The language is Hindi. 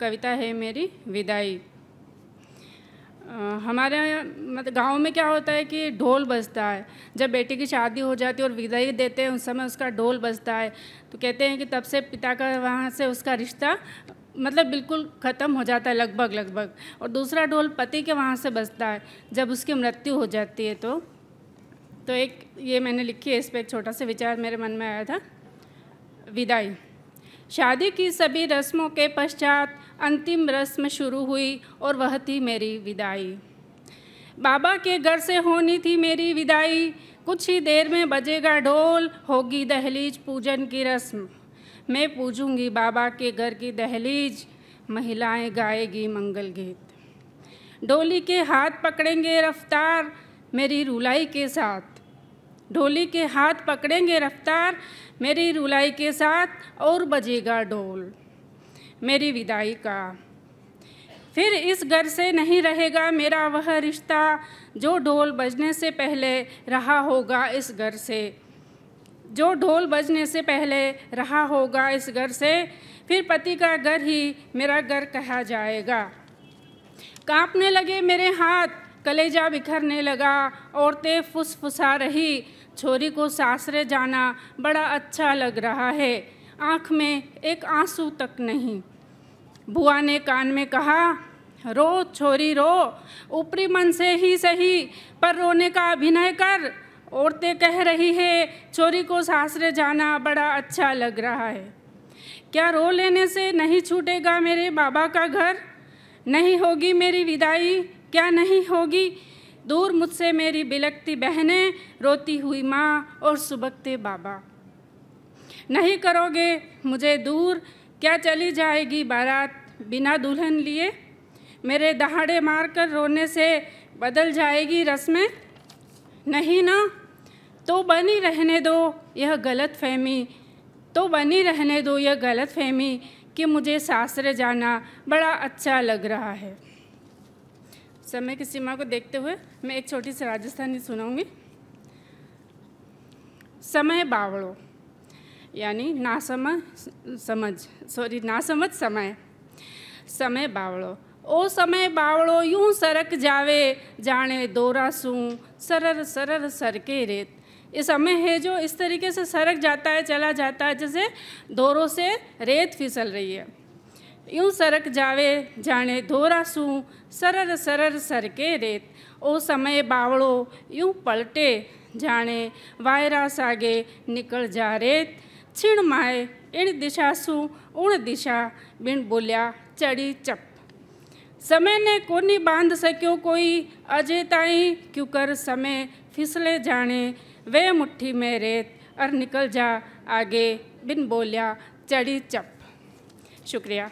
कविता है मेरी विदाई हमारे मतलब गांव में क्या होता है कि ढोल बजता है जब बेटी की शादी हो जाती है और विदाई देते हैं उस समय उसका ढोल बजता है तो कहते हैं कि तब से पिता का वहाँ से उसका रिश्ता मतलब बिल्कुल ख़त्म हो जाता है लगभग लगभग और दूसरा ढोल पति के वहाँ से बजता है जब उसकी मृत्यु हो जाती है तो तो एक ये मैंने लिखी है इस पर एक छोटा सा विचार मेरे मन में आया था विदाई शादी की सभी रस्मों के पश्चात अंतिम रस्म शुरू हुई और वह थी मेरी विदाई बाबा के घर से होनी थी मेरी विदाई कुछ ही देर में बजेगा ढोल होगी दहलीज पूजन की रस्म मैं पूजूंगी बाबा के घर की दहलीज महिलाएं गाएगी मंगल गीत डोली के हाथ पकड़ेंगे रफ्तार मेरी रुलाई के साथ ढोली के हाथ पकड़ेंगे रफ्तार मेरी रुलाई के साथ और बजेगा ढोल मेरी विदाई का फिर इस घर से नहीं रहेगा मेरा वह रिश्ता जो ढोल बजने से पहले रहा होगा इस घर से जो ढोल बजने से पहले रहा होगा इस घर से फिर पति का घर ही मेरा घर कहा जाएगा कांपने लगे मेरे हाथ कलेजा बिखरने लगा औरतें फुसफुसा रही छोरी को सासरे जाना बड़ा अच्छा लग रहा है आँख में एक आंसू तक नहीं बुआ ने कान में कहा रो छोरी रो ऊपरी मन से ही सही पर रोने का अभिनय कर औरतें कह रही है चोरी को सासरे जाना बड़ा अच्छा लग रहा है क्या रो लेने से नहीं छूटेगा मेरे बाबा का घर नहीं होगी मेरी विदाई क्या नहीं होगी दूर मुझसे मेरी बिलकती बहनें रोती हुई माँ और सुबकते बाबा नहीं करोगे मुझे दूर क्या चली जाएगी बारात बिना दुल्हन लिए मेरे दहाड़े मार कर रोने से बदल जाएगी रस्में नहीं ना तो बनी रहने दो यह गलत फहमी तो बनी रहने दो यह गलत फहमी कि मुझे सासरे जाना बड़ा अच्छा लग रहा है समय की सीमा को देखते हुए मैं एक छोटी सी राजस्थानी सुनाऊंगी समय बावड़ों यानी नासमझ समझ सॉरी नासमझ समय समय बावड़ो ओ समय बावड़ो यूं सरक जावे जाने दोरा सू सरर सरर सरके रेत ये समय है जो इस तरीके से सरक जाता है चला जाता है जैसे दोरों से रेत फिसल रही है यूं सरक जावे जाने धोरा सू सरर सरर सरके रेत ओ समय बावड़ो यूं पलटे जाने वायरा सागे निकल जा रेत छिण माए इण दिशा सू उण दिशा बिन बोलिया चढ़ी चप समय ने कोनी बांध सको कोई अजय ताई क्यों कर समय फिसले जाने वे मुट्ठी में रेत और निकल जा आगे बिन बोलिया चढ़ी चप शुक्रिया